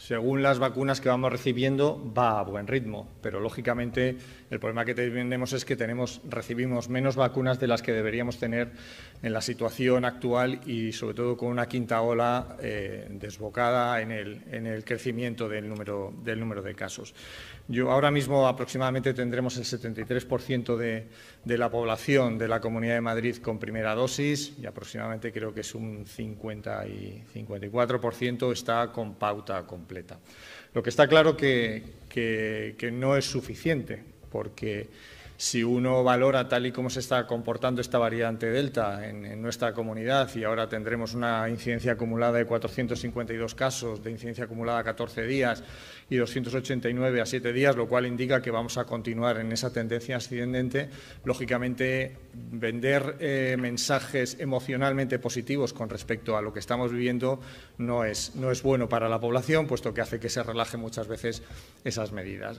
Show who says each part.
Speaker 1: según las vacunas que vamos recibiendo, va a buen ritmo. Pero, lógicamente, el problema que tenemos es que tenemos, recibimos menos vacunas de las que deberíamos tener en la situación actual y, sobre todo, con una quinta ola eh, desbocada en el, en el crecimiento del número, del número de casos. Yo, ahora mismo, aproximadamente, tendremos el 73% de, de la población de la Comunidad de Madrid con primera dosis y aproximadamente creo que es un 50 y 54% está con pauta, con lo que está claro que, que no es suficiente, porque si uno valora tal y como se está comportando esta variante Delta en, nuestra comunidad y ahora tendremos una incidencia acumulada de 452 casos, de incidencia acumulada a 14 días y 289 a 7 días, lo cual indica que vamos a continuar en esa tendencia ascendente. Lógicamente, vender eh, mensajes emocionalmente positivos con respecto a lo que estamos viviendo no es, no es bueno para la población, puesto que hace que se relaje muchas veces esas medidas.